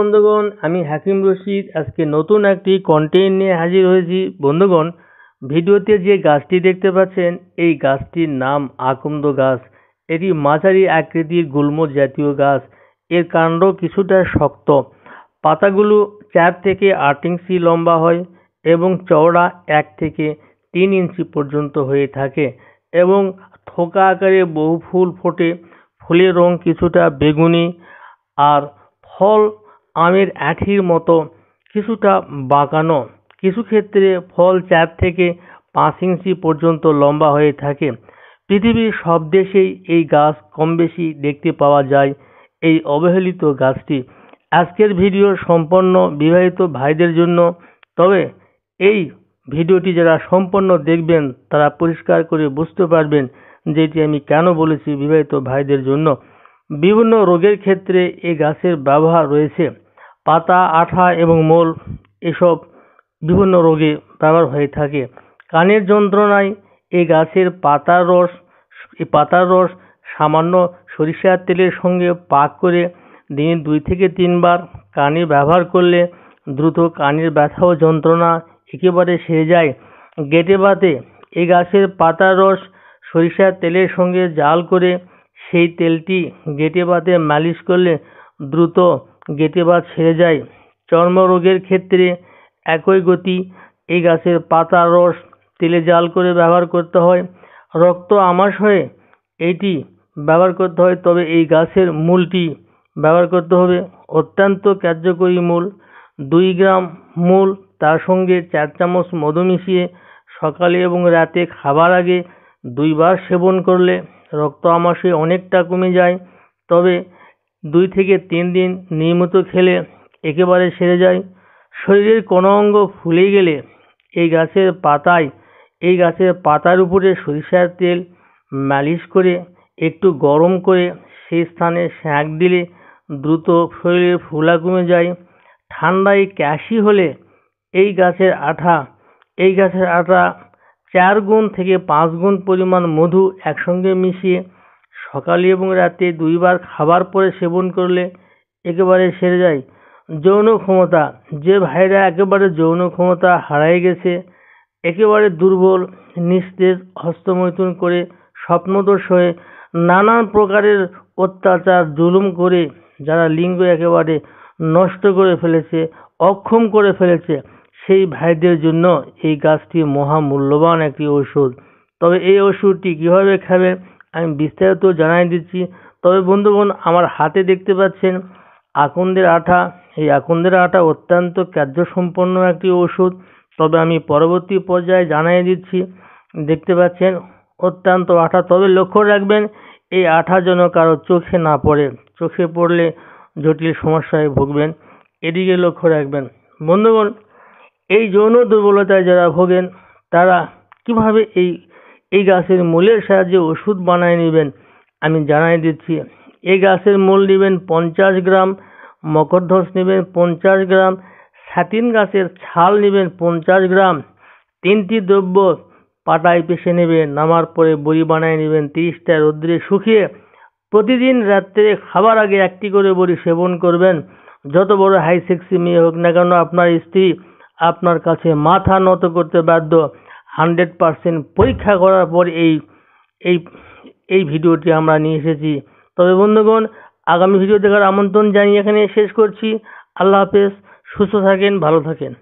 বন্ধুগণ আমি হাকিম রশিদ আজকে নতুন একটি কন্টেন্ট নিয়ে হাজির হয়েছি বন্ধুগণ ভিডিওতে যে গাছটি দেখতে পাচ্ছেন এই গাছটির নাম আকন্দ গাছ এটি মাঝারি আকৃতির গুল্ম জাতীয় গাছ এর কাণ্ড কিছুটা শক্ত পাতাগুলো চার থেকে আট ইঞ্চি লম্বা হয় এবং চওড়া এক থেকে তিন ইঞ্চি পর্যন্ত হয়ে থাকে এবং থোকা আকারে বহু ফুল ফোটে ফুলের রং কিছুটা বেগুনি আর ফল আমের আঁটির মতো কিছুটা বাঁকানো কিছু ক্ষেত্রে ফল চার থেকে পাঁচ ইঞ্চি পর্যন্ত লম্বা হয়ে থাকে পৃথিবীর সব দেশেই এই গাছ কম বেশি দেখতে পাওয়া যায় এই অবহেলিত গাছটি আজকের ভিডিও সম্পন্ন বিবাহিত ভাইদের জন্য তবে এই ভিডিওটি যারা সম্পন্ন দেখবেন তারা পরিষ্কার করে বুঝতে পারবেন যেটি আমি কেন বলেছি বিবাহিত ভাইদের জন্য বিভিন্ন রোগের ক্ষেত্রে এই গাছের ব্যবহার রয়েছে পাতা আঠা এবং মোল এসব বিভিন্ন রোগে ব্যবহার হয়ে থাকে কানের যন্ত্রণায় এই গাছের পাতার রস এই পাতার রস সামান্য সরিষার তেলের সঙ্গে পাক করে দিনে দুই থেকে তিনবার কানে ব্যবহার করলে দ্রুত কানের ব্যথা ও যন্ত্রণা একেবারে সেরে যায় গেঁটে বাতে এই গাছের পাতার রস সরিষার তেলের সঙ্গে জাল করে সেই তেলটি গেঁটে বাতে মালিশ করলে দ্রুত গেঁথে বা ছেড়ে যায় চর্মরোগের ক্ষেত্রে একই গতি এই গাছের পাতার রস তেলে জ্বাল করে ব্যবহার করতে হয় রক্ত আমাশ হয়ে এইটি ব্যবহার করতে হয় তবে এই গাছের মূলটি ব্যবহার করতে হবে অত্যন্ত কার্যকরী মূল দুই গ্রাম মূল তার সঙ্গে চার চামচ মধু মিশিয়ে সকালে এবং রাতে খাবার আগে দুইবার সেবন করলে রক্ত আমাশয় অনেকটা কমে যায় তবে দুই থেকে তিন দিন নিয়মিত খেলে একেবারে সেরে যায় শরীরের কোনো অঙ্গ ফুলে গেলে এই গাছের পাতায় এই গাছের পাতার উপরে সরিষার তেল মালিশ করে একটু গরম করে সেই স্থানে শ্যাঁক দিলে দ্রুত শরীরে ফুলা কমে যায় ঠান্ডায় ক্যাশি হলে এই গাছের আঠা এই গাছের আঠা চার গুণ থেকে পাঁচ গুণ পরিমাণ মধু একসঙ্গে মিশিয়ে সকালে এবং রাতে দুইবার খাবার পরে সেবন করলে একেবারে সেরে যায় যৌন ক্ষমতা যে ভাইরা একেবারে যৌন ক্ষমতা হারিয়ে গেছে একেবারে দুর্বল নিস্তেজ হস্তমৈথুন করে স্বপ্নদোষ হয়ে নানান প্রকারের অত্যাচার জুলুম করে যারা লিঙ্গ একেবারে নষ্ট করে ফেলেছে অক্ষম করে ফেলেছে সেই ভাইদের জন্য এই গাছটি মহামূল্যবান একটি ওষুধ তবে এই ওষুধটি কীভাবে খাবে আমি বিস্তারিত জানাই দিচ্ছি তবে বন্ধুগণ আমার হাতে দেখতে পাচ্ছেন আকন্দের আঠা এই আকন্দের আঠা অত্যন্ত কার্যসম্পন্ন একটি ওষুধ তবে আমি পরবর্তী পর্যায়ে জানাই দিচ্ছি দেখতে পাচ্ছেন অত্যন্ত আঠা তবে লক্ষ্য রাখবেন এই আঠা যেন কারো চোখে না পড়ে চোখে পড়লে জটিল সমস্যায় ভুগবেন এদিকে লক্ষ্য রাখবেন বন্ধুগণ এই যৌন দুর্বলতায় যারা ভোগেন তারা কিভাবে এই এই গাছের মূলের সাহায্যে ওষুধ বানায় নেবেন আমি জানাই দিচ্ছি এই গাছের মূল নেবেন পঞ্চাশ গ্রাম মকরধ্বজ নেবেন পঞ্চাশ গ্রাম সাতিন গাছের ছাল নেবেন পঞ্চাশ গ্রাম তিনটি দ্রব্য পাটায় পেশে নেবেন নামার পরে বড়ি বানায় নেবেন তিরিশটা রোদ্রে শুকিয়ে প্রতিদিন রাত্রে খাবার আগে একটি করে বড়ি সেবন করবেন যত বড় হাই সেক্সি মেয়ে হোক না কেন আপনার স্ত্রী আপনার কাছে মাথা নত করতে বাধ্য হান্ড্রেড পার্সেন্ট পরীক্ষা করার পর এই এই এই ভিডিওটি আমরা নিয়ে এসেছি তবে বন্ধুগণ আগামী ভিডিও দেখার আমন্ত্রণ জানিয়ে এখানে শেষ করছি আল্লাহ হাফেজ সুস্থ থাকেন ভালো থাকেন